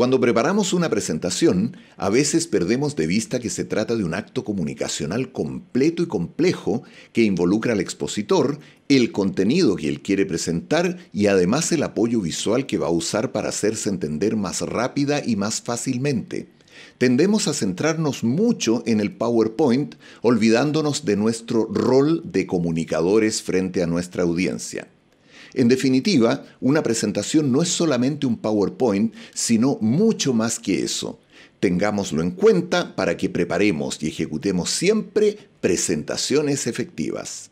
Cuando preparamos una presentación, a veces perdemos de vista que se trata de un acto comunicacional completo y complejo que involucra al expositor, el contenido que él quiere presentar y además el apoyo visual que va a usar para hacerse entender más rápida y más fácilmente. Tendemos a centrarnos mucho en el PowerPoint, olvidándonos de nuestro rol de comunicadores frente a nuestra audiencia. En definitiva, una presentación no es solamente un PowerPoint, sino mucho más que eso. Tengámoslo en cuenta para que preparemos y ejecutemos siempre presentaciones efectivas.